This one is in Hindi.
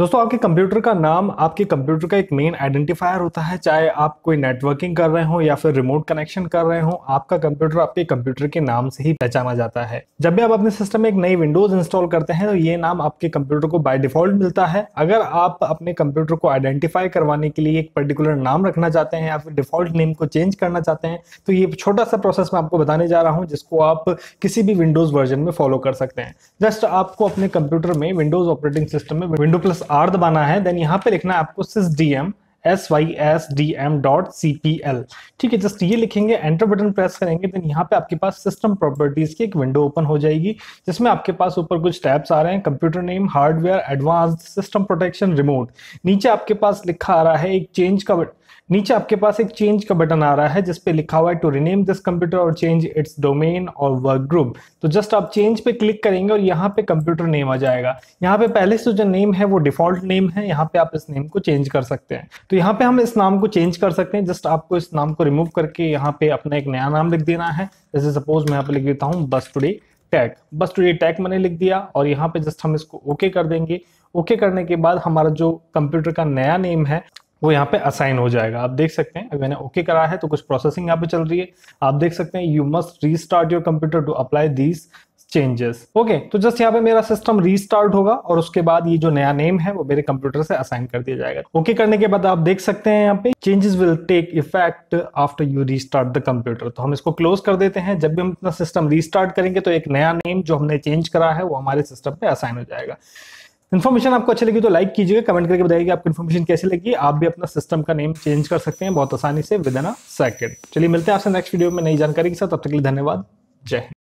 दोस्तों आपके कंप्यूटर का नाम आपके कंप्यूटर का एक मेन आइडेंटिफायर होता है चाहे आप कोई नेटवर्किंग कर रहे हो या फिर रिमोट कनेक्शन कर रहे हो आपका कंप्यूटर आपके कंप्यूटर के नाम से ही पहचाना जाता है जब भी आप अपने सिस्टम में एक नई विंडोज इंस्टॉल करते हैं तो ये नाम आपके कंप्यूटर को बाय डिफॉल्ट मिलता है अगर आप अपने कंप्यूटर को आइडेंटिफाई करवाने के लिए एक पर्टिकुलर नाम रखना चाहते हैं या फिर डिफॉल्ट नेम को चेंज करना चाहते हैं तो ये छोटा सा प्रोसेस मैं आपको बताने जा रहा हूँ जिसको आप किसी भी विंडोज वर्जन में फॉलो कर सकते हैं जस्ट आपको अपने कंप्यूटर में विंडोज ऑपरेटिंग सिस्टम में विंडो प्लस अर्ध बना है देन यहाँ पे लिखना है आपको sys D M S Y S D M dot C P L ठीक है जस्ट ये लिखेंगे एंटर बटन प्रेस करेंगे देन यहाँ पे आपके पास सिस्टम प्रॉपर्टीज की एक विंडो ओपन हो जाएगी जिसमें आपके पास ऊपर कुछ टैब्स आ रहे हैं computer name hardware advance system protection remote नीचे आपके पास लिखा आ रहा है एक चेंज का नीचे आपके पास एक चेंज का बटन आ रहा है जिस पे लिखा हुआ है to rename this computer or change its domain or work group तो जस्ट आप चेंज पे क्लिक करेंगे और यहाँ पे कंप्यूटर नेम आ जाएगा यहाँ पे पहले से जो नेम है वो डिफॉल्ट नेम है यहाँ पे आप इस नेम को चेंज कर सकते हैं तो यहाँ पे हम इस नाम को चेंज कर सकते हैं जस्ट आपको इस नाम को रिमूव करके यहाँ पे अपना एक नया नाम लिख देना है जैसे सपोज मैं यहाँ पे लिख देता हूँ बस टूडे टैग बस टूडे टैग मैंने लिख दिया और यहाँ पे जस्ट हम इसको ओके कर देंगे ओके करने के बाद हमारा जो कंप्यूटर का नया नेम है वो यहाँ पे असाइन हो जाएगा आप देख सकते हैं अगर मैंने ओके करा है तो कुछ प्रोसेसिंग यहाँ पे चल रही है आप देख सकते हैं you must restart your computer to apply these changes okay तो जस्ट यहाँ पे मेरा सिस्टम रीस्टार्ट होगा और उसके बाद ये जो नया नेम है वो मेरे कंप्यूटर से असाइन कर दिया जाएगा ओके okay करने के बाद आप देख सकते हैं यहाँ पे changes will take effect after you restart the computer तो हम इसको क्लोज कर देते हैं जब भी हम अपना सिस्टम रीस्टार्ट करेंगे तो एक नया नेम जो हमने चेंज करा है वो हमारे सिस्टम पे असाइन हो जाएगा इन्फॉर्मेशन आपको अच्छी लगी तो लाइक कीजिएगा कमेंट करके बताइए कि आपको इन्फॉर्मेशन कैसी लगी आप भी अपना सिस्टम का नेम चेंज कर सकते हैं बहुत आसानी से विद इन अ सेकेंड चलिए मिलते हैं आपसे नेक्स्ट वीडियो में नई जानकारी के साथ तब तक के लिए धन्यवाद जय हिंद